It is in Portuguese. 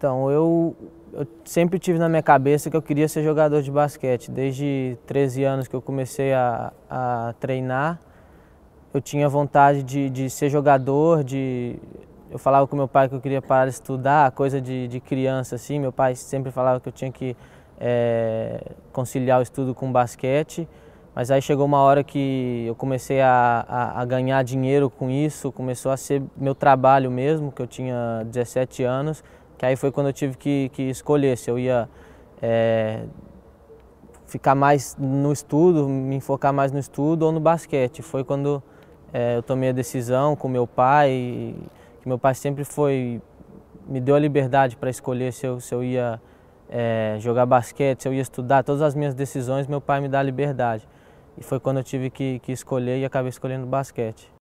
Então, eu, eu, sempre tive na minha cabeça que eu queria ser jogador de basquete. Desde 13 anos que eu comecei a, a treinar, eu tinha vontade de, de, ser jogador, de... Eu falava com meu pai que eu queria parar de estudar, coisa de, de criança, assim. Meu pai sempre falava que eu tinha que é, conciliar o estudo com o basquete. Mas aí chegou uma hora que eu comecei a, a, a, ganhar dinheiro com isso, começou a ser meu trabalho mesmo, que eu tinha 17 anos que aí foi quando eu tive que, que escolher se eu ia é, ficar mais no estudo, me enfocar mais no estudo ou no basquete. Foi quando é, eu tomei a decisão com meu pai, que meu pai sempre foi me deu a liberdade para escolher se eu, se eu ia é, jogar basquete, se eu ia estudar. Todas as minhas decisões meu pai me dá a liberdade. E foi quando eu tive que, que escolher e acabei escolhendo basquete.